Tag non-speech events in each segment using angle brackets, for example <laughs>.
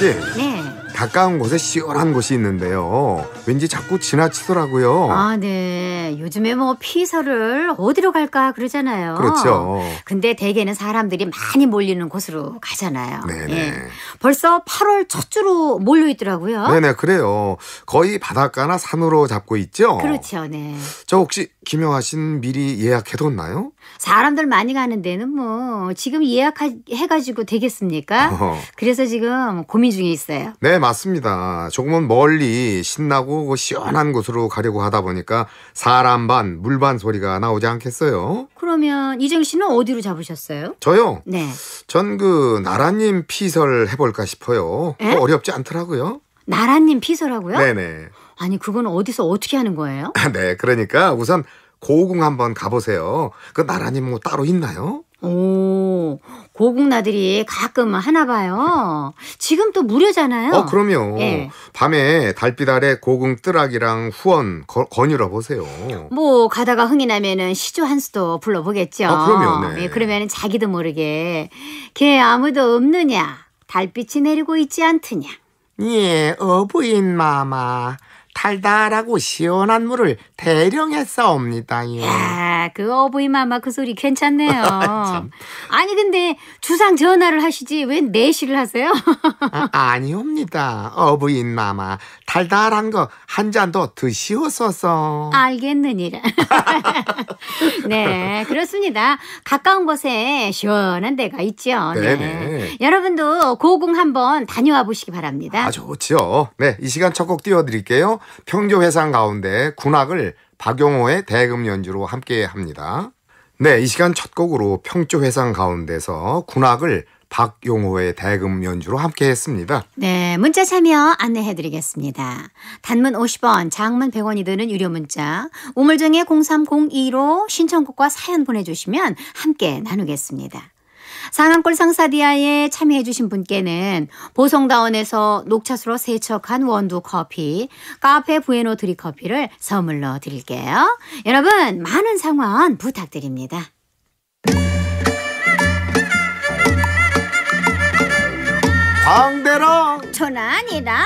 씨. 네. 가까운 곳에 시원한 곳이 있는데요. 왠지 자꾸 지나치더라고요. 아, 네. 요즘에 뭐 피서를 어디로 갈까 그러잖아요. 그렇죠. 근데 대개는 사람들이 많이 몰리는 곳으로 가잖아요. 네네. 예. 벌써 8월 첫 주로 몰려 있더라고요. 네네, 그래요. 거의 바닷가나 산으로 잡고 있죠. 그렇죠, 네. 저 혹시 김영하 씨는 미리 예약해뒀나요? 사람들 많이 가는 데는 뭐 지금 예약해가지고 되겠습니까? 어. 그래서 지금 고민 중에 있어요. 네, 맞습니다. 조금은 멀리 신나고 그 시원한 곳으로 가려고 하다 보니까 사람 반, 물 반 소리가 나오지 않겠어요? 그러면 이정 씨는 어디로 잡으셨어요? 저요? 네. 전 그 나라님 피설 해볼까 싶어요. 에? 어렵지 않더라고요. 나라님 피서라고요? 네네. 아니 그건 어디서 어떻게 하는 거예요? <laughs> 네, 그러니까 우선 고궁 한번 가보세요. 그 나란히 뭐 따로 있나요? 오, 고궁나들이 가끔 뭐 하나 봐요. 지금 또 무료잖아요. 어, 그럼요. 예. 밤에 달빛 아래 고궁 뜨락이랑 후원 거, 거닐어 보세요. 뭐 가다가 흥이 나면은 시조 한 수도 불러보겠죠. 아, 그럼요. 네. 예, 그러면 자기도 모르게 걔 아무도 없느냐, 달빛이 내리고 있지 않느냐. 예, 어부인 마마. 달달하고 시원한 물을 대령 했사옵니다. 예. 야, 그 어부이 마마 그 소리 괜찮네요. <laughs> 아, 아니 근데 주상 전화를 하시지 왜 내시를 하세요? 아, 니옵니다 어부인 마마 달달한 거 한 잔 더 드시오소서. 알겠느니라. <laughs> 네, 그렇습니다. 가까운 곳에 시원한 데가 있죠. 네. 네네. 여러분도 고궁 한번 다녀와 보시기 바랍니다. 아좋죠 네, 이 시간 첫 곡 띄워드릴게요. 평교회상 가운데 군악을 박용호의 대금 연주로 함께 합니다. 네, 이 시간 첫 곡으로 평조회상 가운데서 군악을 박용호의 대금 연주로 함께 했습니다. 네, 문자 참여 안내해 드리겠습니다. 단문 50원, 장문 100원이 드는 유료 문자, 우물정에 0302로 신청곡과 사연 보내주시면 함께 나누겠습니다. 상암골 상사디아에 참여해주신 분께는 보성다원에서 녹차수로 세척한 원두 커피, 카페 부에노 드리 커피를 선물로 드릴게요. 여러분, 많은 상황 부탁드립니다. 광대랑 천안이랑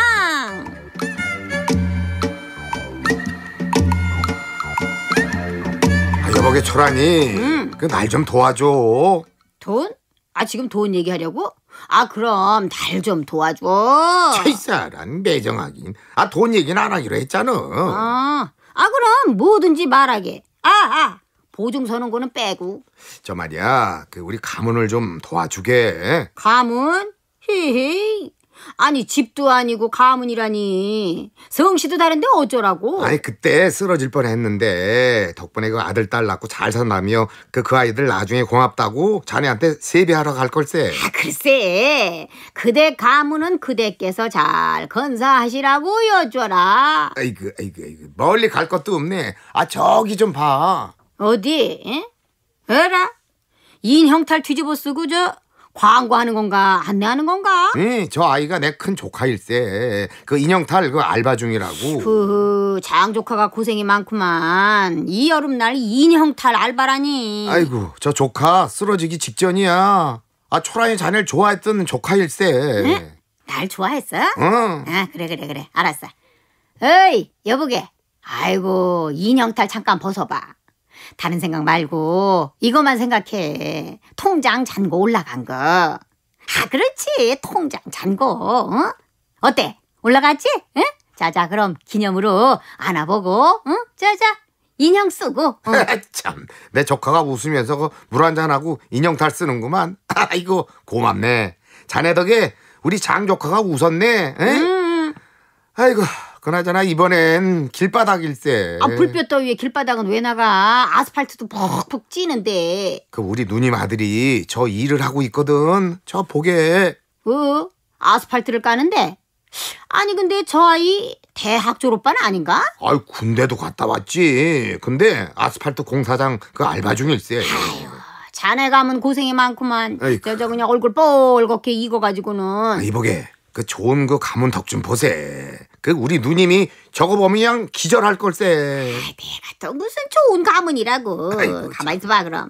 아, 여보게 초란이 응. 음. 그날 좀 도와줘 돈? 아 지금 돈 얘기하려고? 아 그럼 날좀 도와줘. 최사란 매정하긴. 아 돈 얘기는 안 하기로 했잖아. 아, 아 그럼 뭐든지 말하게. 아 아. 보증 서는 거는 빼고. 저 말이야, 그 우리 가문을 좀 도와주게. 가문? 히히. 아니 집도 아니고 가문이라니 성씨도 다른데 어쩌라고 아니 그때 쓰러질 뻔했는데 덕분에 그 아들 딸 낳고 잘 산다며 그, 그 아이들 나중에 고맙다고 자네한테 세배하러 갈 걸세 아 글쎄 그대 가문은 그대께서 잘 건사하시라고 여줘라 아이고 아이고 아이고 멀리 갈 것도 없네 아 저기 좀봐 어디 에? 어라 인형탈 뒤집어 쓰고 저 광고하는 건가 안내하는 건가? 응, 저 아이가 내 큰 조카일세. 그 인형탈 그 알바 중이라고. 후후, 장 조카가 고생이 많구만. 이 여름날 인형탈 알바라니. 아이고, 저 조카 쓰러지기 직전이야. 아, 초라의 자네를 좋아했던 조카일세. 응? 날 좋아했어? 응. 아, 그래 그래 그래. 알았어. 어이, 여보게. 아이고, 인형탈 잠깐 벗어봐. 다른 생각 말고 이것만 생각해. 통장 잔고 올라간 거. 아 그렇지 통장 잔고. 어? 어때? 올라갔지? 응? 자자 그럼 기념으로 안아보고 응? 자자 인형 쓰고. 응. <laughs> 참, 내 조카가 웃으면서 그 물 한잔하고 인형 탈 쓰는구만. <laughs> 아 이거 고맙네. 자네 덕에 우리 장조카가 웃었네. 응? 음. 아이고, 그나저나 이번엔 길바닥일세. 아 불볕 더위에 길바닥은 왜 나가? 아스팔트도 퍽퍽 찌는데. 그 우리 누님 아들이 저 일을 하고 있거든. 저 보게. 어? 아스팔트를 까는데? 아니 근데 저 아이 대학 졸업반 아닌가? 아이 군대도 갔다 왔지. 근데 아스팔트 공사장 그 알바 중일세. 자네 가면 고생이 많구만. 여자 그 그냥 얼굴 뻘겋게 익어가지고는. 아, 이보게 그 좋은 그 가문 덕 좀 보세. 그 우리 누님이 저거 보면 그냥 기절할 걸세. 내가 또 무슨 좋은 가문이라고. 가만히 있어봐 그럼.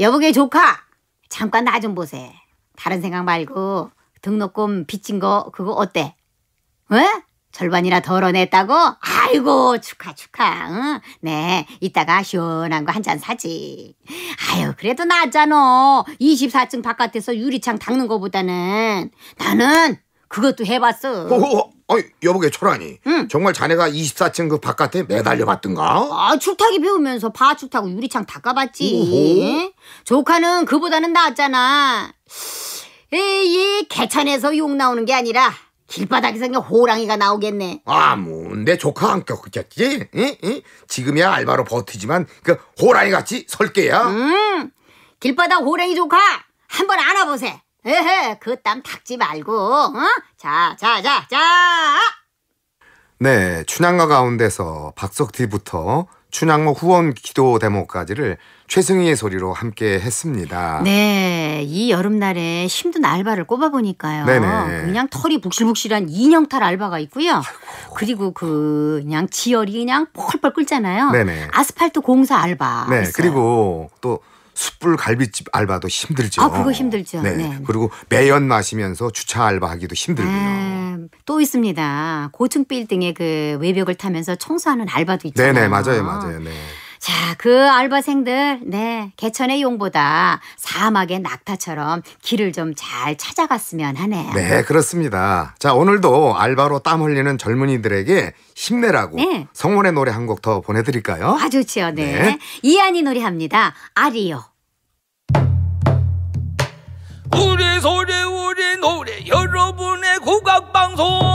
여보게 조카 잠깐 나 좀 보세. 다른 생각 말고 등록금 빚진 거 그거 어때? 왜? 어? 절반이나 덜어냈다고? 아이고 축하 축하. 응? 네 이따가 시원한 거 한 잔 사지. 아유 그래도 낫잖아. 24층 바깥에서 유리창 닦는 거보다는 나는 그것도 해봤어. 오, 어, 어, 어이 여보게 초라니 응. 정말 자네가 24층 그 바깥에 매달려 봤던가? 아 축탁이 배우면서 바축탁고 유리창 닦아봤지 조카는 그보다는 낫잖아 에이 개천에서 욕 나오는 게 아니라 길바닥에서 그냥 호랑이가 나오겠네 아 뭔데 조카 안 겪겠지? 응? 응? 지금이야 알바로 버티지만 그 호랑이 같이 설게야 음, 길바닥 호랑이 조카 한 번 안아보세 에헤, 그 땀 닦지 말고, 어? 자, 자, 자, 자! 네, 춘향가 가운데서 박석 뒤부터 춘향모 후원 기도 대목까지를 최승희의 소리로 함께 했습니다. 네, 이 여름날에 힘든 알바를 꼽아보니까요. 네네. 그냥 털이 북실북실한 인형탈 알바가 있고요. 아이고. 그리고 그 그냥 지열이 그냥 펄펄 끓잖아요. 네네. 아스팔트 공사 알바. 네, 있어요. 그리고 또 숯불 갈비집 알바도 힘들죠. 아, 그거 힘들죠. 네. 네. 그리고 매연 마시면서 주차 알바하기도 힘들고요. 아, 또 있습니다. 고층 빌딩의 그 외벽을 타면서 청소하는 알바도 있잖아요. 네네 맞아요 맞아요. 네. 자, 그 알바생들, 네, 개천의 용보다 사막의 낙타처럼 길을 좀 잘 찾아갔으면 하네요. 네, 그렇습니다. 자, 오늘도 알바로 땀 흘리는 젊은이들에게 힘내라고 네. 성원의 노래 한 곡 더 보내드릴까요? 아, 좋지요, 네. 네. 이한이 노래합니다. 아리요. 우리 소리, 우리 노래, 여러분의 국악방송!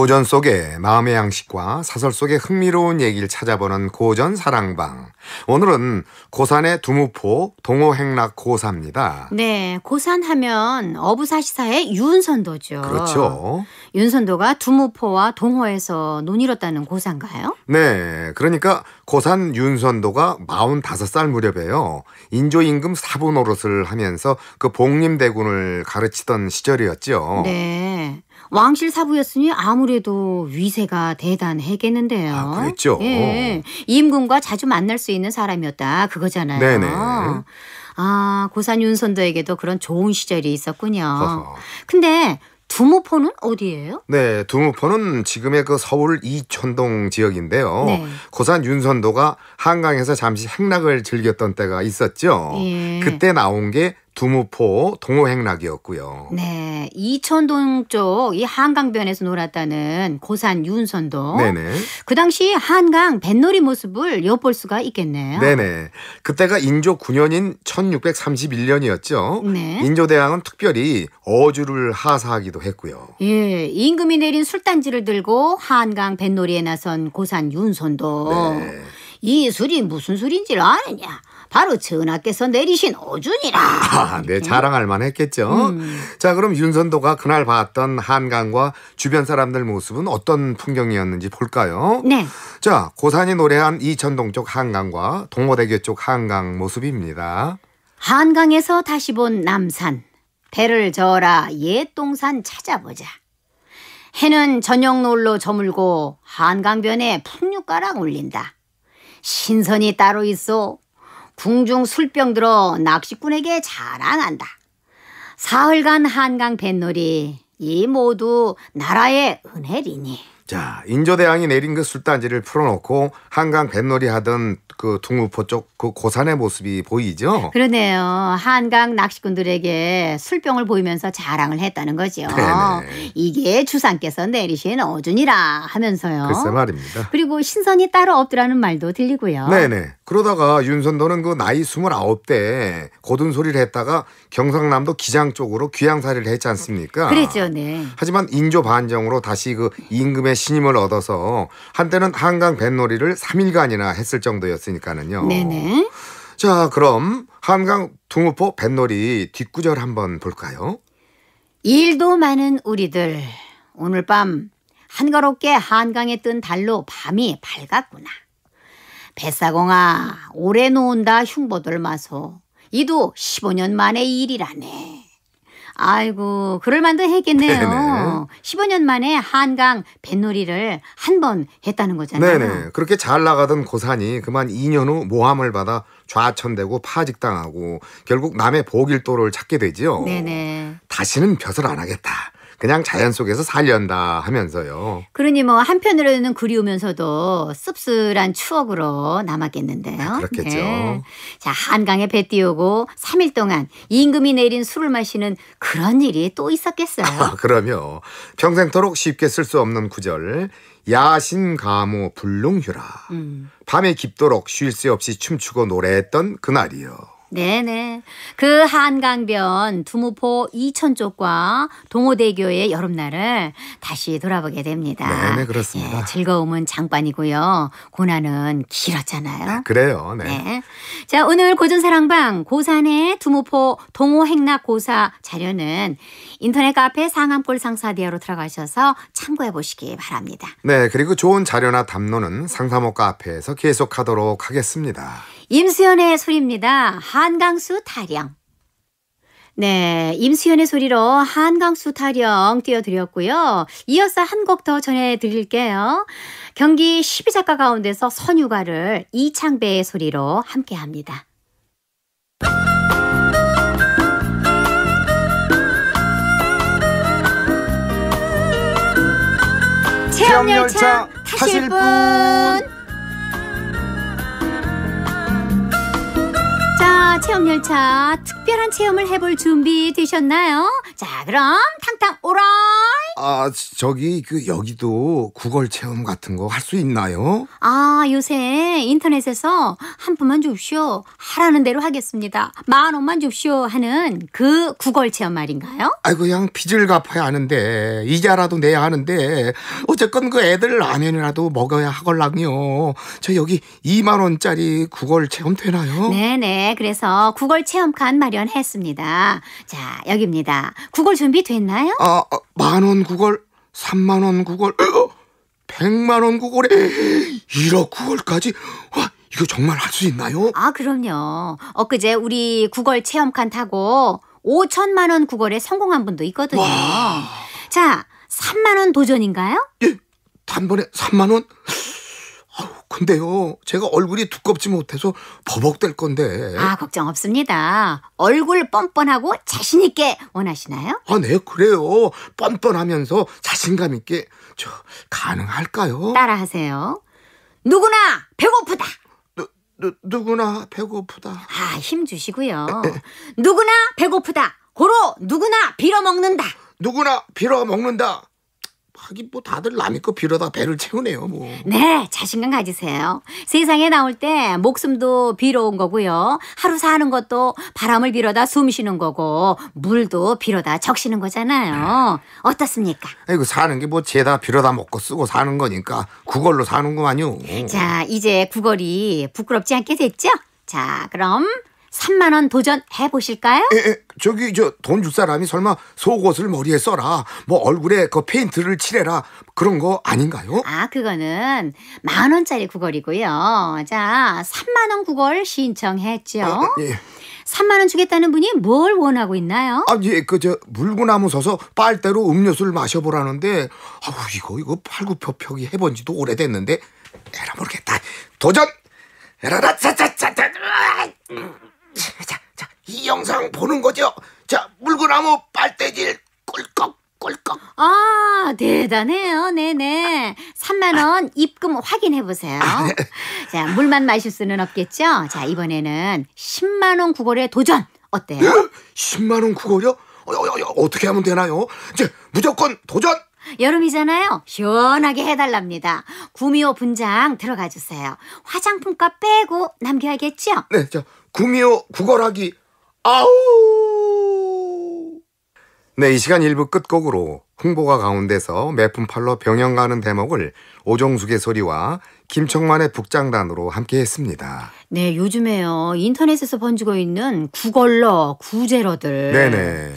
고전 속의 마음의 양식과 사설 속의 흥미로운 얘기를 찾아보는 고전 사랑방. 오늘은 고산의 두무포 동호행락 고사입니다. 네, 고산 하면 어부사시사의 윤선도죠. 그렇죠. 윤선도가 두무포와 동호에서 논이뤘다는 고사인가요? 네, 그러니까 고산 윤선도가 45살 무렵에요. 인조임금 사부 노릇을 하면서 그복림대군을 가르치던 시절이었죠. 네. 왕실 사부였으니 아무래도 위세가 대단했겠는데요. 아, 그랬죠. 예. 임금과 자주 만날 수 있는 사람이었다. 그거잖아요. 네네. 아, 고산 윤선도에게도 그런 좋은 시절이 있었군요. 근데 두무포는 어디예요? 네, 두무포는 지금의 그 서울 이촌동 지역인데요. 네. 고산 윤선도가 한강에서 잠시 행락을 즐겼던 때가 있었죠. 예. 그때 나온 게 두무포 동호행락이었고요. 네, 이천동 쪽 이 한강변에서 놀았다는 고산 윤선도. 네네. 그 당시 한강 뱃놀이 모습을 엿볼 수가 있겠네요. 네네. 그때가 인조 9년인 1631년이었죠. 네. 인조대왕은 특별히 어주를 하사하기도 했고요. 예, 임금이 내린 술단지를 들고 한강 뱃놀이에 나선 고산 윤선도. 네. 이 술이 무슨 술인지를 아느냐? 바로 전하께서 내리신 오준이라 아, 네, 자랑할 만했겠죠. 음. 자, 그럼 윤선도가 그날 봤던 한강과 주변 사람들 모습은 어떤 풍경이었는지 볼까요? 네. 자, 고산이 노래한 이천동 쪽 한강과 동호대교 쪽 한강 모습입니다. 한강에서 다시 본 남산. 배를 저어라 옛동산 찾아보자. 해는 저녁 놀로 저물고 한강변에 풍류가락 울린다. 신선이 따로 있어 궁중 술병 들어 낚시꾼에게 자랑한다. 사흘간 한강 뱃놀이 이 모두 나라의 은혜리니. 자 인조대왕이 내린 그 술단지를 풀어놓고 한강 뱃놀이 하던 그동우포쪽그 고산의 모습이 보이죠? 그러네요. 한강 낚시꾼들에게 술병을 보이면서 자랑을 했다는 거죠. 네네. 이게 주상께서 내리신 어준이라 하면서요. 글쎄 말입니다. 그리고 신선이 따로 없더라는 말도 들리고요. 네네. 그러다가 윤선도는 그 나이 29대 고든 소리를 했다가 경상남도 기장 쪽으로 귀양살이를 했지 않습니까? 그랬죠, 네. 하지만 인조 반정으로 다시 그 임금의 신임을 얻어서 한때는 한강 뱃놀이를 3일간이나 했을 정도였어요. 있으니까는요. 네네. 자, 그럼 한강 둥우포 뱃놀이 뒷구절 한번 볼까요? 일도 많은 우리들 오늘 밤 한가롭게 한강에 뜬 달로 밤이 밝았구나. 뱃사공아 오래 놓은다 흉보들 마소. 이도 15년 만의 일이라네. 아이고, 그럴 만도 했겠네요. 네네. <laughs> 15년 만에 한강 뱃놀이를 한 번 했다는 거잖아요. 네네. 네. 그렇게 잘 나가던 고산이 그 그만 2년 후 모함을 받아 좌천되고 파직당하고 결국 남의 보길도를 찾게 되지요. 네네. 네. 다시는 벼슬 안 하겠다. 그냥 자연 속에서 살련다 하면서요. 그러니 뭐 한편으로는 그리우면서도 씁쓸한 추억으로 남았겠는데요. 아, 그렇겠죠. 네. 자, 한강에 배 띄우고 3일 동안 임금이 내린 술을 마시는 그런 일이 또 있었겠어요. 아, 그럼요. 평생토록 쉽게 쓸 수 없는 구절. 야신가모 불능휴라. 음. 밤에 깊도록 쉴 새 없이 춤추고 노래했던 그날이요. 네네. 그 한강변 두무포 이천 쪽과 동호대교의 여름날을 다시 돌아보게 됩니다. 네네, 그렇습니다. 예, 즐거움은 장반이고요. 고난은 길었잖아요. 네, 그래요. 네. 네. 자, 오늘 고전사랑방 고산의 두무포 동호행락 고사 자료는 인터넷 카페 상암골 상사대화로 들어가셔서 참고해 보시기 바랍니다. 네, 그리고 좋은 자료나 담론은 상사모 카페에서 계속하도록 하겠습니다. 임수연의 소리입니다. 한강수 타령. 네, 임수연의 소리로 한강수 타령 띄워드렸고요. 이어서 한 곡 더 전해드릴게요. 경기 12작가 가운데서 선유가를 이창배의 소리로 함께합니다. 체험열차 타실 분! 자, 체험 열차 특별한 체험을 해볼 준비 되셨나요? 자, 그럼 탕탕 오라이. 아, 저기 그 여기도 구걸 체험 같은 거 할 수 있나요? 아, 요새 인터넷에서 한 푼만 줍쇼 하라는 대로 하겠습니다. 만 원만 줍쇼 하는 그 구걸 체험 말인가요? 아이고, 그냥 빚을 갚아야 하는데 이자라도 내야 하는데 어쨌건 그 애들 라면이라도 먹어야 하걸랑요. 저 여기 2만 원짜리 구걸 체험 되나요? 네네. 그래서 구걸 체험칸 마련했습니다. 자, 여기입니다. 구걸 준비됐나요? 아, 어, 만원 구걸, 삼만원 구걸, 어, 백만원 구걸에 1억 구걸까지. 와, 이거 정말 할 수 있나요? 아, 그럼요. 엊그제 우리 구걸 체험칸 타고 5천만원 구걸에 성공한 분도 있거든요. 와. 자, 삼만원 도전인가요? 예, 단번에 삼만원 근데요, 제가 얼굴이 두껍지 못해서 버벅될 건데. 아, 걱정 없습니다. 얼굴 뻔뻔하고 자신있게 원하시나요? 아, 네, 그래요. 뻔뻔하면서 자신감 있게. 저, 가능할까요? 따라하세요. 누구나 배고프다. 누, 누, 누구나 배고프다. 아, 힘 주시고요. 누구나 배고프다. 고로 누구나 빌어먹는다. 누구나 빌어먹는다. 하긴 뭐 다들 남의 거 빌어다 배를 채우네요 뭐. 네 자신감 가지세요. 세상에 나올 때 목숨도 빌어온 거고요. 하루 사는 것도 바람을 빌어다 숨쉬는 거고 물도 빌어다 적시는 거잖아요. 네. 어떻습니까? 아이고 사는 게 뭐 죄다 빌어다 먹고 쓰고 사는 거니까 구걸로 사는구만요. 자 이제 구걸이 부끄럽지 않게 됐죠? 자 그럼 3만 원 도전해 보실까요? 에, 예, 에, 예. 저기 저 돈 줄 사람이 설마 속옷을 머리에 써라 뭐 얼굴에 그 페인트를 칠해라 그런 거 아닌가요? 아 그거는 만 원짜리 구걸이고요. 자 3만 원 구걸 신청했죠. 아, 예. 3만 원 주겠다는 분이 뭘 원하고 있나요? 아, 예, 그 저 물구나무 서서 빨대로 음료수를 마셔보라는데, 아우 이거 이거 팔굽혀펴기 해본 지도 오래됐는데, 에라 모르겠다. 도전. 에라라짜짜짜짜. 자, 자, 이 영상 보는 거죠? 자, 물구나무 빨대질 꿀꺽 꿀꺽. 아, 대단해요. 네네. 3만원 입금 확인해보세요. 아, 네. 자, 물만 마실 수는 없겠죠? 자, 이번에는 10만원 구걸에 도전. 어때요? 10만원 예? 구걸요? 어, 어, 어 떻게 하면 되나요? 이제 무조건 도전! 여름이잖아요. 시원하게 해달랍니다. 구미호 분장 들어가 주세요. 화장품값 빼고 남겨야겠죠? 네, 저 구미호 구걸하기 아우 네, 이 시간 1부 끝곡으로 홍보가 가운데서 매품팔로 병영 가는 대목을 오종숙의 소리와 김청만의 북장단으로 함께 했습니다. 네, 요즘에요. 인터넷에서 번지고 있는 구걸러, 구제러들. 네네.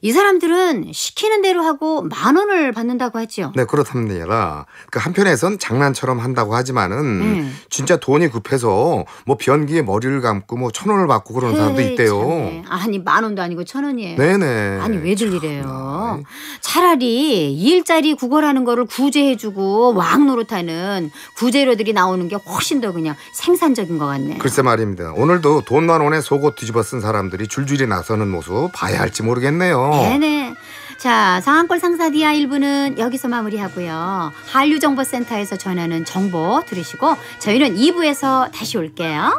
이 사람들은 시키는 대로 하고 만 원을 받는다고 하지요. 네, 그렇답니다. 그 한편에선 장난처럼 한다고 하지만은 음. 진짜 돈이 급해서 뭐 변기에 머리를 감고 뭐 천 원을 받고 그런 사람도 있대요. 참네. 아니 만 원도 아니고 천 원이에요. 네네. 아니 왜들 이래요? 차라리 일자리 구걸하는 거를 구제해주고 왕노릇하는 구제료들이 나오는 게 훨씬 더 그냥 생산적인 것 같네요. 글쎄 말입니다. 오늘도 돈 만 원에 속옷 뒤집어 쓴 사람들이 줄줄이 나서는 모습 봐야 할지 모르겠네요. 네네. 자, 상한골 상사 디아 1부는 여기서 마무리하고요. 한류정보센터에서 전하는 정보 들으시고 저희는 2부에서 다시 올게요.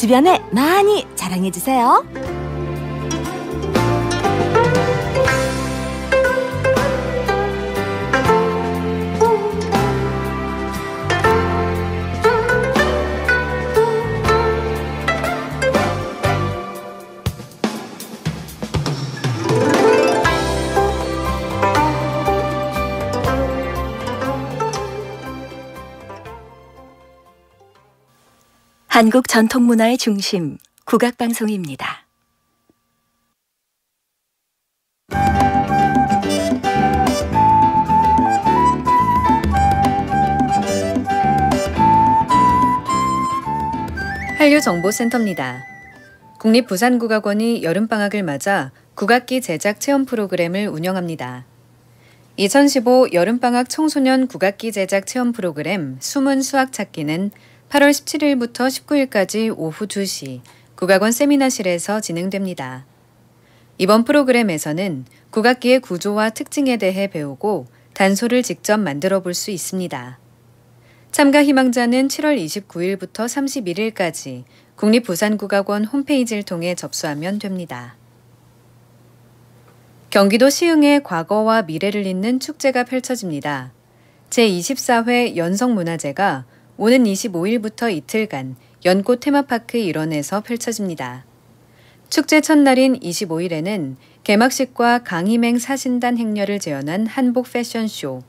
주변에 많이 자랑해주세요. 한국 전통문화의 중심, 국악방송입니다. 한류정보센터입니다. 국립부산국악원이 여름방학을 맞아 국악기 제작 체험 프로그램을 운영합니다. 2015 여름방학 청소년 국악기 제작 체험 프로그램 숨은 수학 찾기는 8월 17일부터 19일까지 오후 2시 국악원 세미나실에서 진행됩니다. 이번 프로그램에서는 국악기의 구조와 특징에 대해 배우고 단소를 직접 만들어 볼 수 있습니다. 참가 희망자는 7월 29일부터 31일까지 국립부산국악원 홈페이지를 통해 접수하면 됩니다. 경기도 시흥의 과거와 미래를 잇는 축제가 펼쳐집니다. 제24회 연성문화제가 오는 25일부터 이틀간 연꽃 테마파크 일원에서 펼쳐집니다. 축제 첫날인 25일에는 개막식과 강희맹 사신단 행렬을 재현한 한복 패션쇼,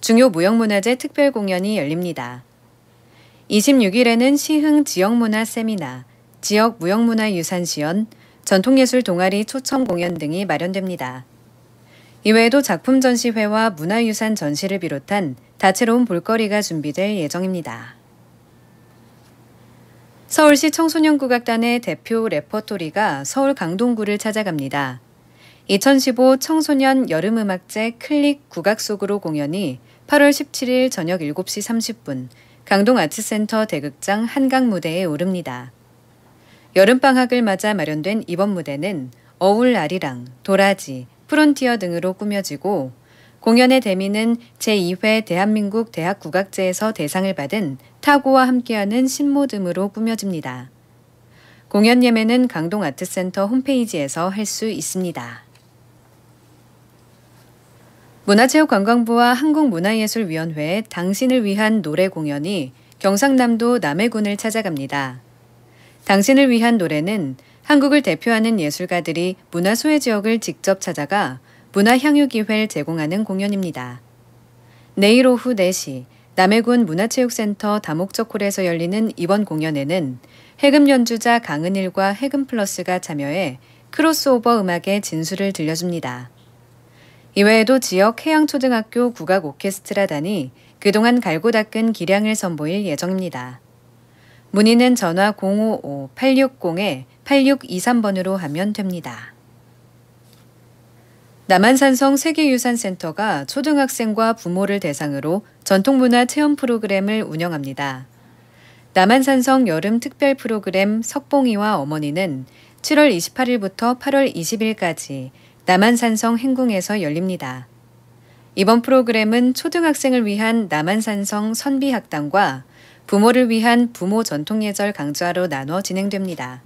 중요 무형문화재 특별 공연이 열립니다. 26일에는 시흥 지역문화 세미나, 지역 무형문화유산 시연, 전통예술 동아리 초청 공연 등이 마련됩니다. 이외에도 작품 전시회와 문화유산 전시를 비롯한 다채로운 볼거리가 준비될 예정입니다. 서울시 청소년국악단의 대표 레퍼토리가 서울 강동구를 찾아갑니다. 2015 청소년 여름음악제 클릭 국악 속으로 공연이 8월 17일 저녁 7시 30분 강동 아트센터 대극장 한강 무대에 오릅니다. 여름방학을 맞아 마련된 이번 무대는 어울아리랑, 도라지, 프론티어 등으로 꾸며지고 공연의 대미는 제2회 대한민국 대학국악제에서 대상을 받은 타고와 함께하는 신모듬으로 꾸며집니다. 공연 예매는 강동아트센터 홈페이지에서 할 수 있습니다. 문화체육관광부와 한국문화예술위원회의 당신을 위한 노래 공연이 경상남도 남해군을 찾아갑니다. 당신을 위한 노래는 한국을 대표하는 예술가들이 문화 소외 지역을 직접 찾아가 문화향유기회를 제공하는 공연입니다. 내일 오후 4시 남해군 문화체육센터 다목적홀에서 열리는 이번 공연에는 해금 연주자 강은일과 해금플러스가 참여해 크로스오버 음악의 진수를 들려줍니다. 이외에도 지역 해양초등학교 국악 오케스트라단이 그동안 갈고 닦은 기량을 선보일 예정입니다. 문의는 전화 055-860-8623번으로 하면 됩니다. 남한산성 세계유산센터가 초등학생과 부모를 대상으로 전통문화 체험 프로그램을 운영합니다. 남한산성 여름 특별 프로그램 석봉이와 어머니는 7월 28일부터 8월 20일까지 남한산성 행궁에서 열립니다. 이번 프로그램은 초등학생을 위한 남한산성 선비학당과 부모를 위한 부모 전통예절 강좌로 나눠 진행됩니다.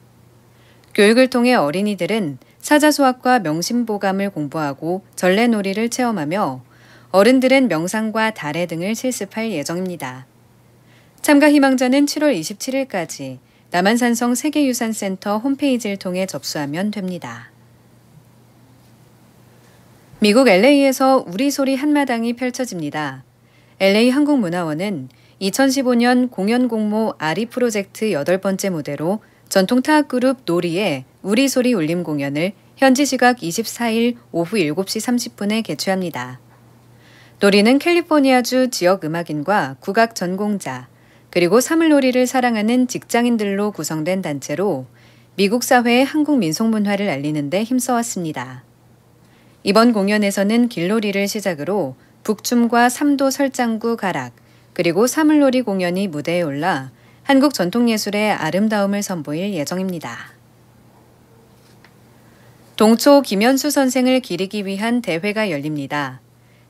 교육을 통해 어린이들은 사자수학과 명심보감을 공부하고 전래놀이를 체험하며 어른들은 명상과 달해 등을 실습할 예정입니다. 참가 희망자는 7월 27일까지 남한산성 세계유산센터 홈페이지를 통해 접수하면 됩니다. 미국 LA에서 우리 소리 한마당이 펼쳐집니다. LA 한국문화원은 2015년 공연공모 아리 프로젝트 8 번째 무대로 전통 타악 그룹 놀이의 우리 소리 울림 공연을 현지 시각 24일 오후 7시 30분에 개최합니다. 놀이는 캘리포니아주 지역 음악인과 국악 전공자, 그리고 사물놀이를 사랑하는 직장인들로 구성된 단체로 미국 사회의 한국 민속 문화를 알리는 데 힘써왔습니다. 이번 공연에서는 길놀이를 시작으로 북춤과 삼도 설장구 가락, 그리고 사물놀이 공연이 무대에 올라 한국 전통예술의 아름다움을 선보일 예정입니다. 동초 김현수 선생을 기리기 위한 대회가 열립니다.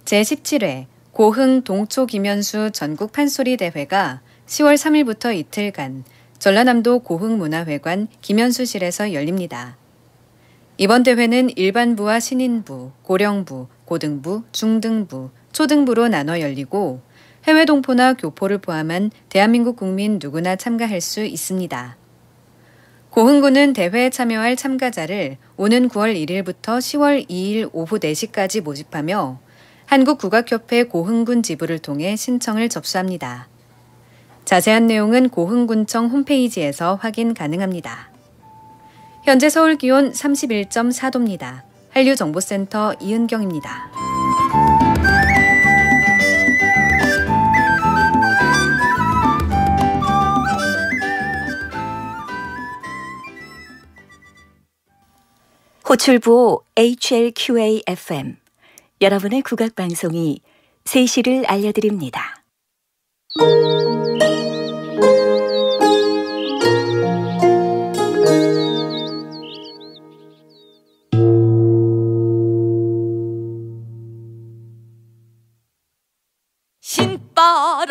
제17회 고흥 동초 김현수 전국 판소리 대회가 10월 3일부터 이틀간 전라남도 고흥문화회관 김현수실에서 열립니다. 이번 대회는 일반부와 신인부, 고령부, 고등부, 중등부, 초등부로 나눠 열리고 해외 동포나 교포를 포함한 대한민국 국민 누구나 참가할 수 있습니다. 고흥군은 대회에 참여할 참가자를 오는 9월 1일부터 10월 2일 오후 4시까지 모집하며 한국국악협회 고흥군 지부를 통해 신청을 접수합니다. 자세한 내용은 고흥군청 홈페이지에서 확인 가능합니다. 현재 서울 기온 31.4도입니다. 한류정보센터 이은경입니다. 호출부 HLQAFM 여러분의 국악방송이 3시를 알려드립니다.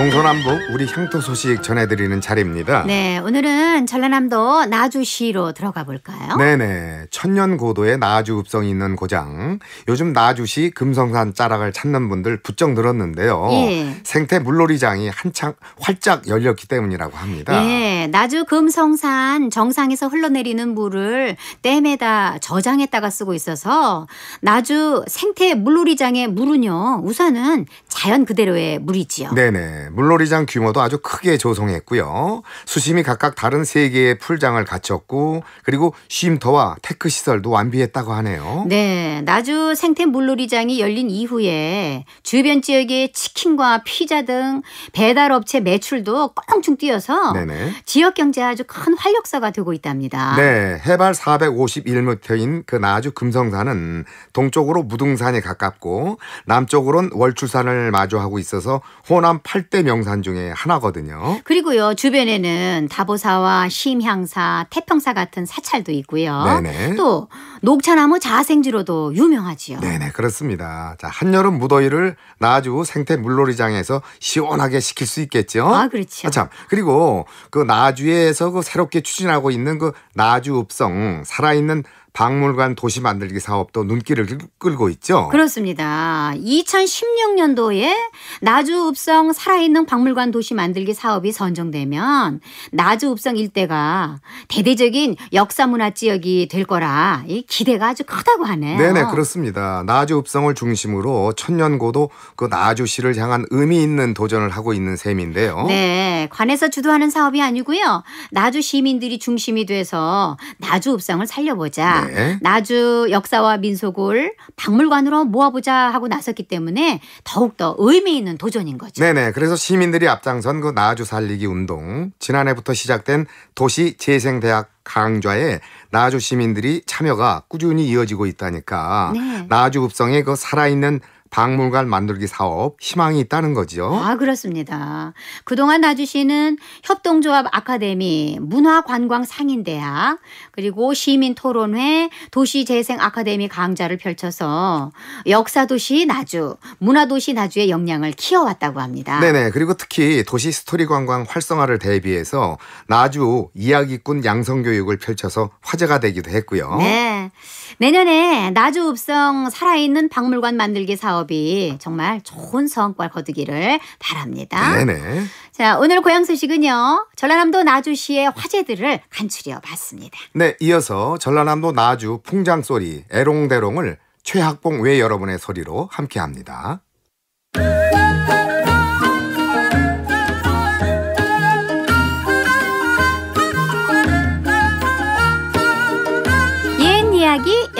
동서남북 우리 향토 소식 전해드리는 자리입니다. 네, 오늘은 전라남도 나주시로 들어가 볼까요? 네네. 천년고도에 나주 읍성이 있는 고장. 요즘 나주시 금성산 자락을 찾는 분들 부쩍 늘었는데요. 예. 생태 물놀이장이 한창 활짝 열렸기 때문이라고 합니다. 예, 나주 금성산 정상에서 흘러내리는 물을 댐에다 저장했다가 쓰고 있어서 나주 생태 물놀이장의 물은요. 우선은 자연 그대로의 물이지요. 네네. 물놀이장 규모도 아주 크게 조성했고요. 수심이 각각 다른 세개의 풀장을 갖췄고 그리고 쉼터와 테크 시설도 완비했다고 하네요. 네. 나주 생태 물놀이장이 열린 이후에 주변 지역의 치킨과 피자 등 배달 업체 매출도 껑충 뛰어서 네네. 지역 경제 아주 큰 활력소가 되고 있답니다. 네. 해발 451m인 그 나주 금성산은 동쪽으로 무등산이 가깝고 남쪽으론 월출산을 마주하고 있어서 호남 8대 1대 명산 중에 하나거든요. 그리고요 주변에는 다보사와 심향사, 태평사 같은 사찰도 있고요. 네네. 또 녹차나무 자생지로도 유명하지요. 네네 그렇습니다. 자 한여름 무더위를 나주 생태 물놀이장에서 시원하게 식힐 수 있겠죠. 아 그렇죠. 아, 참 그리고 그 나주에서 그 새롭게 추진하고 있는 그 나주읍성 살아있는 박물관 도시 만들기 사업도 눈길을 끌고 있죠. 그렇습니다. 2016년도에 나주읍성 살아있는 박물관 도시 만들기 사업이 선정되면 나주읍성 일대가 대대적인 역사문화 지역이 될 거라 기대가 아주 크다고 하네요. 네네 그렇습니다. 나주읍성을 중심으로 천년고도 그 나주시를 향한 의미 있는 도전을 하고 있는 셈인데요. 네, 관에서 주도하는 사업이 아니고요. 나주 시민들이 중심이 돼서 나주읍성을 살려보자. 네. 나주 역사와 민속을 박물관으로 모아보자 하고 나섰기 때문에 더욱더 의미 있는 도전인 거죠. 네네. 그래서 시민들이 앞장선 그 나주 살리기 운동 지난해부터 시작된 도시 재생 대학 강좌에 나주 시민들이 참여가 꾸준히 이어지고 있다니까 네. 나주 급성의그 살아있는 박물관 만들기 사업 희망이 있다는 거지요. 아, 그렇습니다. 그동안 나주시는 협동조합 아카데미, 문화관광상인대학, 그리고 시민토론회, 도시재생 아카데미 강좌를 펼쳐서 역사도시 나주, 문화도시 나주의 역량을 키워왔다고 합니다. 네네. 그리고 특히 도시 스토리 관광 활성화를 대비해서 나주 이야기꾼 양성교육을 펼쳐서 화제가 되기도 했고요. 네. 내년에 나주 읍성 살아있는 박물관 만들기 사업 사업이 정말 좋은 성과를 거두기를 바랍니다. 네네. 자, 오늘 고향 소식은요. 전라남도 나주시의 화제들을 간추려 봤습니다. 네, 이어서 전라남도 나주 풍장소리 애롱대롱을 최학봉 외 여러분의 소리로 함께합니다.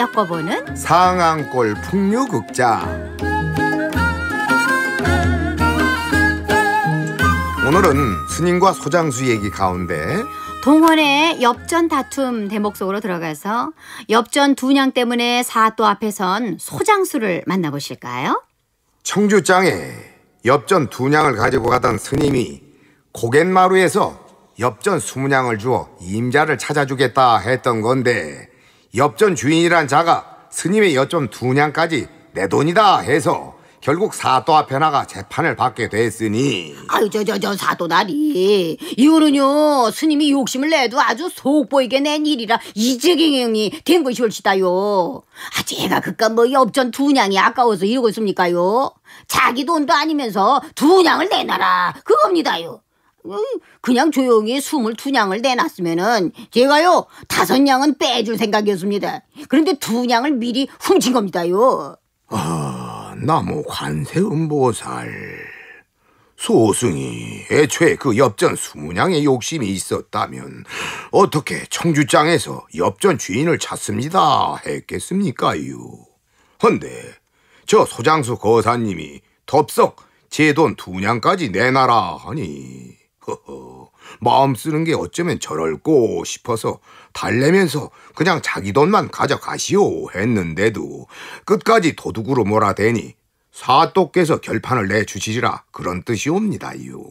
엮어보는 상안골 풍류극장 오늘은 스님과 소장수 얘기 가운데 동원의 엽전 다툼 대목 속으로 들어가서 엽전 두냥 때문에 사또 앞에선 소장수를 만나보실까요? 청주장에 엽전 두냥을 가지고 가던 스님이 고갯마루에서 엽전 스무냥을 주어 임자를 찾아주겠다 했던 건데 엽전 주인이란 자가 스님의 여점 두냥까지 내 돈이다 해서 결국 사또 앞에 나가 재판을 받게 됐으니 아유 저 저 저 사또다리 이거는요 스님이 욕심을 내도 아주 속보이게 낸 일이라 이재경이된 것이 옳시다요 아 제가 그깟 뭐 엽전 두냥이 아까워서 이러고 있습니까요 자기 돈도 아니면서 두냥을 내놔라 그겁니다요 그냥 조용히 스물 두냥을 내놨으면은 제가요 다섯 냥은 빼줄 생각이었습니다. 그런데 두 냥을 미리 훔친 겁니다요. 아 나무 관세음보살 소승이 애초에 그 엽전 수문양의 욕심이 있었다면 어떻게 청주장에서 엽전 주인을 찾습니다 했겠습니까요. 헌데 저 소장수 거사님이 덥석 제 돈 두냥까지 내놔라 하니 허허, 마음 쓰는 게 어쩌면 저럴꼬 싶어서 달래면서 그냥 자기 돈만 가져가시오 했는데도 끝까지 도둑으로 몰아대니 사또께서 결판을 내주시지라 그런 뜻이옵니다요.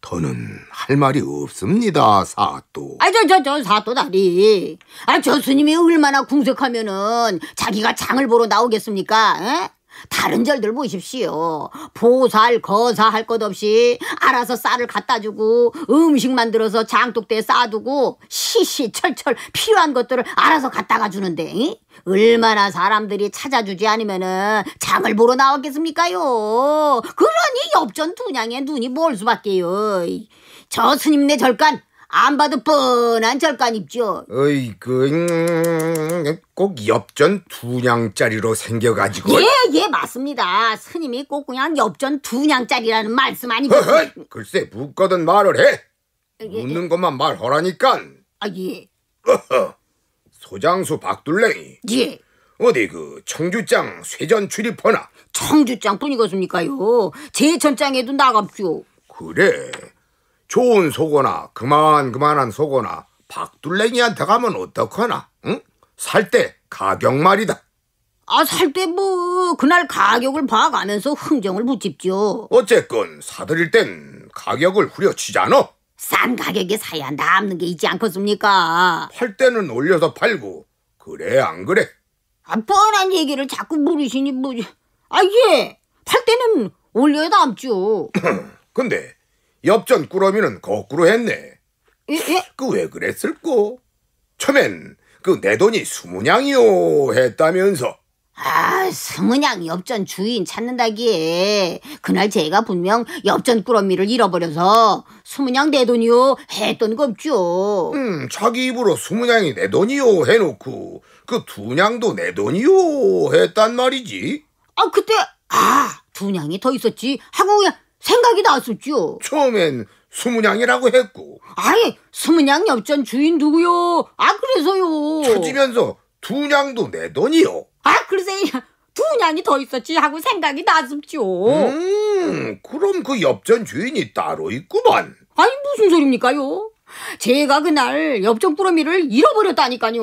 더는 할 말이 없습니다, 사또. 아, 저, 저, 저, 사또 다리. 아, 저 스님이 얼마나 궁색하면은 자기가 장을 보러 나오겠습니까? 에? 다른 절들 보십시오. 보살, 거사할 것 없이 알아서 쌀을 갖다 주고 음식 만들어서 장독대에 쌓아두고 시시철철 필요한 것들을 알아서 갖다가 주는데 이? 얼마나 사람들이 찾아주지 않으면은 장을 보러 나왔겠습니까요. 그러니 엽전 두냥에 눈이 멀 수밖에요. 저 스님네 절간 안 봐도 뻔한 절간 입죠. 어이 그꼭 엽전 두 냥짜리로 생겨가지고. 예예 예, 맞습니다. 스님이 꼭 그냥 엽전 두 냥짜리라는 말씀 아니까 글쎄 묻거든 말을 해. 묻는 예, 예. 것만 말하라니까. 아 예. 어허, 소장수 박둘랭이. 예. 어디 그 청주장 쇠전 출입하나? 청주장뿐이겠습니까요? 제천장에도 나갑쇼. 그래. 좋은 속어나 그만 그만한 속어나 박둘랭이한테 가면 어떡하나? 응? 살 때 가격 말이다. 아, 살 때 뭐, 그날 가격을 봐가면서 흥정을 붙집죠. 어쨌건, 사들일 땐 가격을 후려치잖아. 싼 가격에 사야 남는 게 있지 않겠습니까? 팔 때는 올려서 팔고, 그래, 안 그래? 아, 뻔한 얘기를 자꾸 물으시니 뭐지. 아, 예. 팔 때는 올려야 남죠. <clears throat> 근데, 옆전 꾸러미는 거꾸로 했네. 예, 예. 그왜 그랬을꼬? 처음엔 그 내 돈이 스무냥이요 했다면서. 아, 스무냥 옆전 주인 찾는다기에 그날 제가 분명 옆전 꾸러미를 잃어버려서 스무냥 내 돈이요 했던 거 없죠. 음, 자기 입으로 스무냥이 내 돈이요 해놓고 그 두냥도 내 돈이요 했단 말이지. 아, 그때 아, 두냥이 더 있었지 하고 그냥 생각이 났었죠. 처음엔 수문양이라고 했고. 아니 수문양 옆전 주인 누구요? 아 그래서요. 쳐지면서 두냥도 내더니요. 아 그러세요. 두냥이 더 있었지 하고 생각이 났었죠. 음 그럼 그옆전 주인이 따로 있구만. 아니 무슨 소립니까요? 제가 그날 옆전 뿌러미를 잃어버렸다니까요.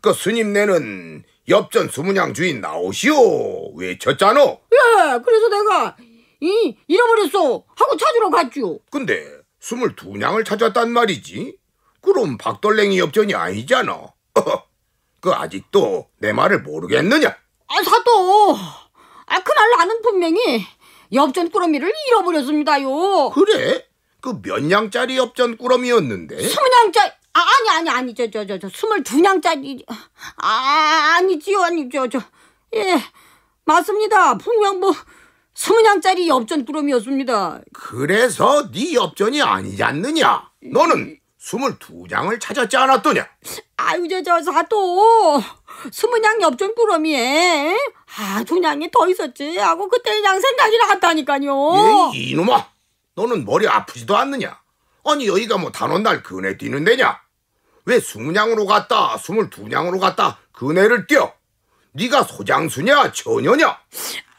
그 스님네는 옆전 수문양 주인 나오시오 외쳤잖아. 예, 그래서 내가 이, 잃어버렸어! 하고 찾으러 갔죠. 근데, 스물두 냥을 찾았단 말이지? 그럼 박돌랭이 엽전이 아니잖아. 그 아직도 내 말을 모르겠느냐? 아, 사도 아, 그날 나는 분명히 엽전 꾸러미를 잃어버렸습니다요. 그래? 그 몇 냥짜리 엽전 꾸러미였는데? 스무 냥짜리! 아, 아니, 아니, 아니, 저, 저, 저, 저, 스물두 냥짜리. 아, 아니지요, 아니, 저, 저. 예, 맞습니다. 분명 뭐, 스무 냥짜리 엽전 꾸러미였습니다. 그래서 네 엽전이 아니지 않느냐? 너는 스물 장을 찾았지 않았더냐? 아유 저 저 사도 스무 냥 엽전 꾸러미에 아두 냥이 더 있었지 하고 그때 그냥 생각이 났다니까요. 예, 이놈아 너는 머리 아프지도 않느냐? 아니 여기가 뭐 단원날 그네 뛰는 데냐? 왜 스무 냥으로 갔다 스물 냥으로 갔다 그네를 뛰어? 네가 소장수냐 처녀냐?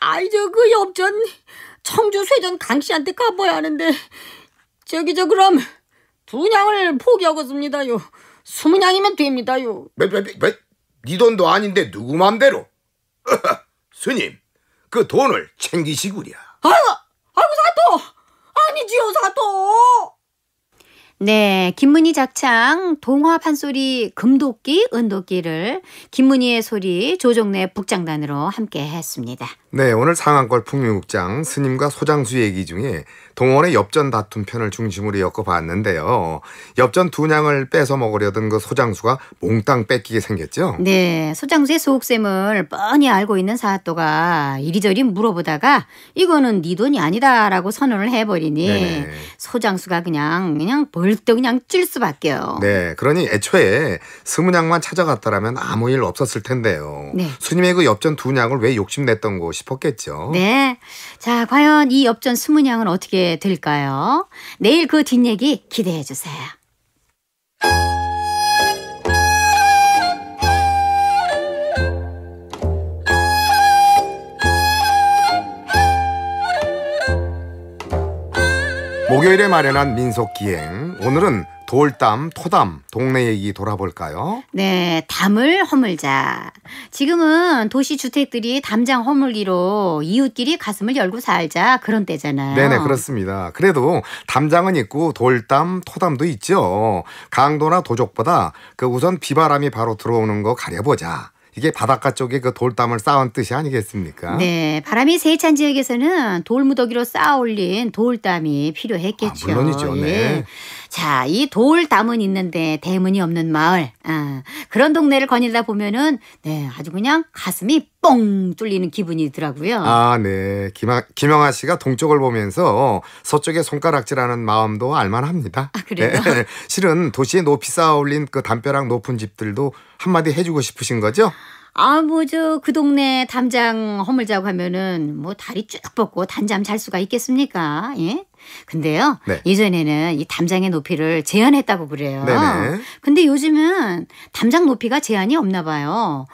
아이 저그 엽전 청주 세전 강씨한테 가봐야 하는데 저기 저 그럼 두냥을 포기하겠습니다요. 스무 냥이면 됩니다요. 몇, 몇, 몇, 네 돈도 아닌데 누구 맘대로? <laughs> 스님, 그 돈을 챙기시구랴. 아유, 아유 사또 아니지요 사또 네, 김문희 작창 동화 판소리 금도끼 은도끼를 김문희의 소리 조정래 북장단으로 함께 했습니다. 네, 오늘 상한골 풍류국장 스님과 소장수 얘기 중에 동원의 엽전 다툼 편을 중심으로 엮어봤는데요. 엽전 두냥을 빼서 먹으려던 그 소장수가 몽땅 뺏기게 생겼죠? 네, 소장수의 소옥샘을 뻔히 알고 있는 사또가 이리저리 물어보다가 이거는 네 돈이 아니다라고 선언을 해버리니 네네. 소장수가 그냥 그냥 벌떡 그냥 찔 수밖에요. 네, 그러니 애초에 스무냥만 찾아갔더라면 아무 일 없었을 텐데요. 네. 스님의 그 엽전 두냥을 왜 욕심냈던 것이 싶었겠죠. 네. 자, 과연 이 엽전 수문양은 어떻게 될까요? 내일 그 뒷얘기 기대해 주세요. 목요일에 마련한 민속 기행. 오늘은 돌담, 토담, 동네 얘기 돌아볼까요? 네, 담을 허물자. 지금은 도시 주택들이 담장 허물기로 이웃끼리 가슴을 열고 살자 그런 때잖아요. 네네, 그렇습니다. 그래도 담장은 있고 돌담, 토담도 있죠. 강도나 도적보다 그 우선 비바람이 바로 들어오는 거 가려보자. 이게 바닷가 쪽에 그 돌담을 쌓은 뜻이 아니겠습니까? 네, 바람이 세찬 지역에서는 돌무더기로 쌓아 올린 돌담이 필요했겠죠. 아, 물론이죠. 예. 네. 예. 자, 이 돌담은 있는데 대문이 없는 마을. 아, 그런 동네를 거닐다 보면은 네, 아주 그냥 가슴이 뻥 뚫리는 기분이더라고요. 아, 네. 김하, 김영아 씨가 동쪽을 보면서 서쪽에 손가락질하는 마음도 알만합니다. 아, 그래요? 네. <laughs> 실은 도시에 높이 쌓아 올린 그 담벼락 높은 집들도 한마디 해주고 싶으신 거죠? 아, 뭐, 저, 그 동네 담장 허물자고 하면은, 뭐, 다리 쭉 뻗고 단잠 잘 수가 있겠습니까? 예? 근데요, 네. 예전에는 이 담장의 높이를 제한했다고 그래요. 네 근데 요즘은 담장 높이가 제한이 없나 봐요.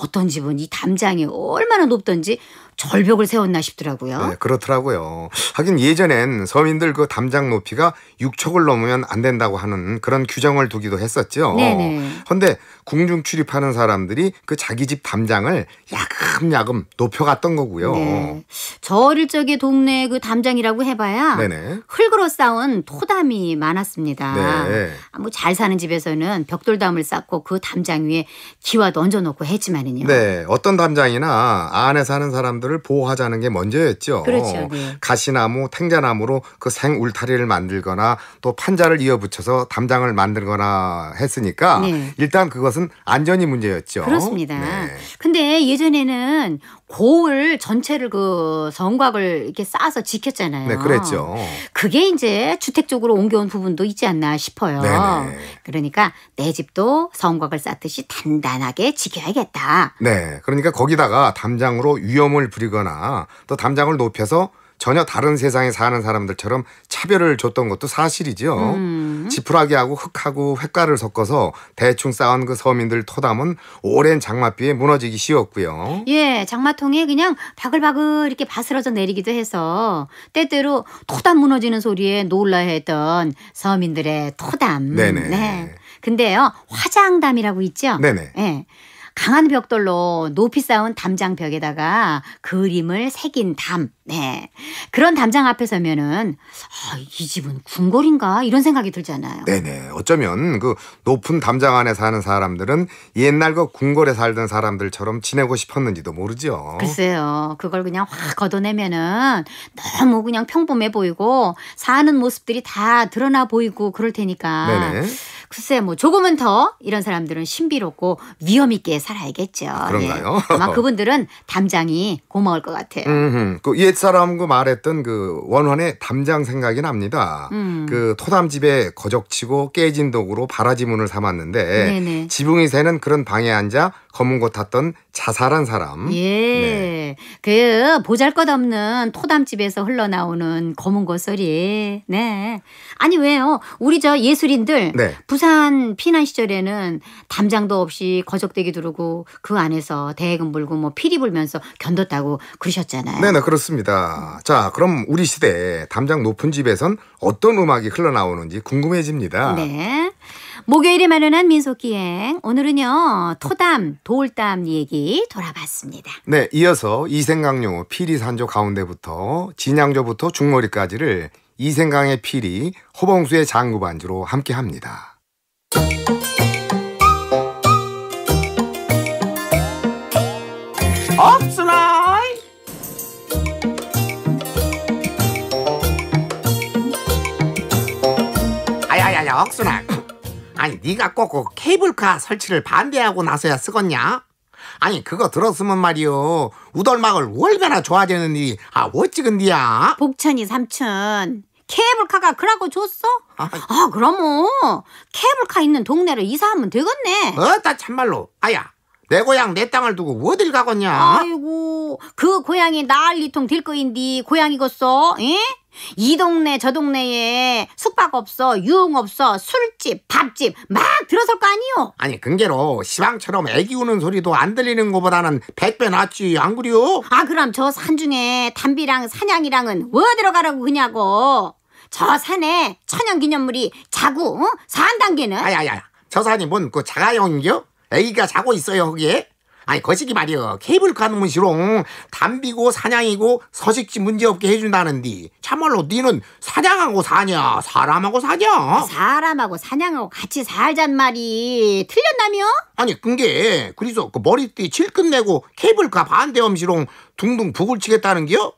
어떤 집은 이 담장이 얼마나 높던지 절벽을 세웠나 싶더라고요. 네, 그렇더라고요. 하긴 예전엔 서민들 그 담장 높이가 6척을 넘으면 안 된다고 하는 그런 규정을 두기도 했었죠. 네 근데 궁중 출입하는 사람들이 그 자기 집 담장을 야금야금 높여갔던 거고요. 네. 저 어릴 적에 동네 그 담장이라고 해봐야 네네. 흙으로 쌓은 토담이 많았습니다. 네. 아, 뭐잘 사는 집에서는 벽돌담을 쌓고 그 담장 위에 기와도 얹어놓고 했지만요 네, 어떤 담장이나 안에 사는 사람들을 보호하자는 게 먼저였죠. 그렇죠. 네. 가시나무, 탱자나무로 그 생울타리를 만들거나 또 판자를 이어붙여서 담장을 만들거나 했으니까 네. 일단 그것 것은 안전이 문제였죠. 그렇습니다. 네. 근데 예전에는 고을 전체를 그 성곽을 이렇게 쌓아서 지켰잖아요. 네, 그랬죠. 그게 이제 주택 쪽으로 옮겨온 부분도 있지 않나 싶어요. 네네. 네. 그러니까 내 집도 성곽을 쌓듯이 단단하게 지켜야겠다. 네, 그러니까 거기다가 담장으로 위험을 부리거나 또 담장을 높여서 전혀 다른 세상에 사는 사람들처럼 차별을 줬던 것도 사실이죠. 음. 음? 지푸라기하고 흙하고 횟가를 섞어서 대충 쌓은 그 서민들 토담은 오랜 장맛비에 무너지기 쉬웠고요. 예, 장마통에 그냥 바글바글 이렇게 바스러져 내리기도 해서 때때로 토담 무너지는 소리에 놀라 했던 서민들의 토담. 네네. 네. 근데요, 화장담이라고 있죠? 네네. 예. 강한 벽돌로 높이 쌓은 담장 벽에다가 그림을 새긴 담. 네. 그런 담장 앞에 서면은 아, 이 집은 궁궐인가 이런 생각이 들잖아요. 네네. 어쩌면 그 높은 담장 안에 사는 사람들은 옛날 그 궁궐에 살던 사람들처럼 지내고 싶었는지도 모르죠. 글쎄요. 그걸 그냥 확 걷어내면은 너무 그냥 평범해 보이고 사는 모습들이 다 드러나 보이고 그럴 테니까. 네네. 글쎄 뭐 조금은 더 이런 사람들은 신비롭고 위험 있게 살아야겠죠. 그런가요? 예. 아마 <laughs> 그분들은 담장이 고마울 것 같아요. 그 옛사람과 말했던 그 원환의 담장 생각이 납니다. 음. 그 토담집에 거적치고 깨진 독으로 바라지문을 삼았는데 네네. 지붕이 새는 그런 방에 앉아 검은 고 탔던 자살한 사람. 예. 네. 그 보잘것없는 토담집에서 흘러나오는 검은 고 소리. 네. 아니 왜요? 우리 저 예술인들 네. 부산 피난 시절에는 담장도 없이 거적대기 두르고 그 안에서 대금 불고뭐 피리 불면서 견뎠다고 그러셨잖아요. 네네 네, 그렇습니다. 자 그럼 우리 시대 에 담장 높은 집에선 어떤 음악이 흘러나오는지 궁금해집니다. 네. 목요일에 마련한 민속기행 오늘은요 토담 돌담 얘기 돌아봤습니다. 네, 이어서 이생강류 피리산조 가운데부터 진양조부터 중머리까지를 이생강의 피리 호봉수의 장구반주로 함께합니다. 없으라 아야야야 억순아 아니 네가 꼭꼭 그 케이블카 설치를 반대하고 나서야 쓰겄냐? 아니 그거 들었으면 말이오 우덜막을 얼마나 좋아지는 일이 아 어찌근디야? 복천이 삼촌 케이블카가 그라고 줬어? 아, 아 그럼 케이블카 있는 동네로 이사하면 되겠네 어따 참말로 아야 내 고향 내 땅을 두고 어딜 가겄냐 아이고 그 고향이 난리통 될 거인디 고향이겄어 에? 이 동네 저 동네에 숙박 없어 유흥 없어 술집, 밥집 막 들어설 거 아니요? 아니 근게로 시방처럼 애기 우는 소리도 안 들리는 거보다는 백배 낫지 안 그래요? 아 그럼 저 산 중에 담비랑 사냥이랑은왜 뭐 들어가라고 그냐고 저 산에 천연기념물이 자구 어? 3단계는 아야야야 저 산이 뭔 그 자가용인겨? 애기가 자고 있어요 거기에? 아니 거시기 말이여 케이블카 는 문시롱 담비고 사냥이고 서식지 문제없게 해준다는디 참말로 니는 사냥하고 사냐 사람하고 사냐 사람하고 사냥하고 같이 살잔 말이 틀렸나며? 아니 그게 그래서 그 머리띠 칠끝내고 케이블카 반대 엄시롱 둥둥 북을 치겠다는 겨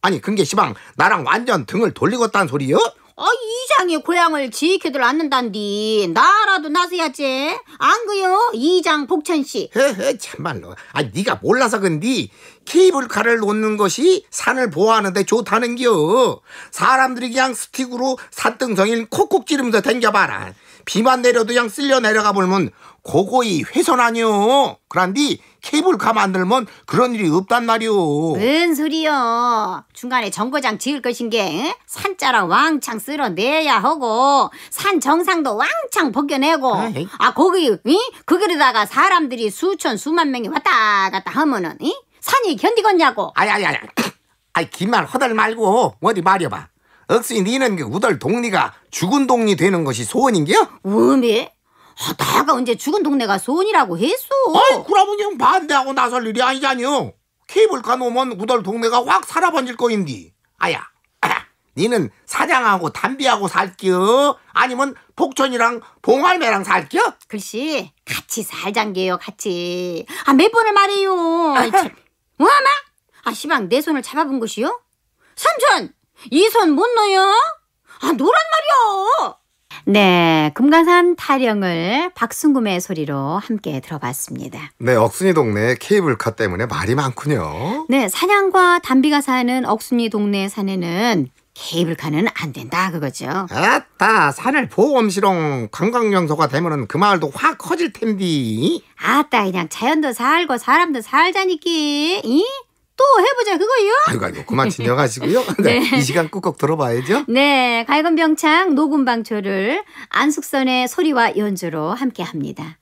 아니 그게 시방 나랑 완전 등을 돌리겠다는 소리여 아 이장이 고향을 지켜들 않는단디 나라도 나서야지 안 그요 이장 복천씨 헤헤 참말로 아 네가 몰라서 근디 케이블카를 놓는 것이 산을 보호하는데 좋다는겨 사람들이 그냥 스틱으로 산등성인 콕콕 찌르면서 댕겨봐라 비만 내려도 그냥 쓸려 내려가 보면 고고히 훼손 하니오 그란디 케이블카 만들면 그런 일이 없단 말이오. 뭔 소리요? 중간에 정거장 지을 것인 게 산자라 왕창 쓸어내야 하고 산 정상도 왕창 벗겨내고 에이. 아 거기 이? 거기로다가 사람들이 수천 수만 명이 왔다 갔다 하면은 산이 견디겠냐고. 아니 아니 <clears throat> 아이 기말 허달 말고 어디 말여봐. 억시 니는 그 우덜 동리가 죽은 동리 되는 것이 소원인겨? 워미? 아, 내가 언제 죽은 동네가 소원이라고 했소? 아이 그러면 형 반대하고 나설 일이 아니잖요 케이블카 놓으면 우덜 동네가 확 살아번질 거인디 아야 아야 니는 사장하고 담비하고 살겨 아니면 복천이랑 봉할매랑 살겨? 글씨 같이 살잔게요 같이 아 몇 번을 말해요 뭐 와마 아 시방 내 손을 잡아본 것이요? 삼촌 이 손 못 넣어요? 아 노란 말이요 네, 금강산 타령을 박순금의 소리로 함께 들어봤습니다. 네, 억순이 동네 케이블카 때문에 말이 많군요. 네, 산양과 담비가 사는 억순이 동네 산에는 케이블카는 안 된다 그거죠. 아따 산을 보험시롱 관광명소가 되면은 그 마을도 확 커질 텐디. 아따 그냥 자연도 살고 사람도 살자니까. 또 해보자 그거요. 아이고 아이고 그만 진정하시고요. <laughs> 네. 네. 이 시간 꾹꾹 들어봐야죠. 네, 갈건병창 녹음방초를 안숙선의 소리와 연주로 함께합니다.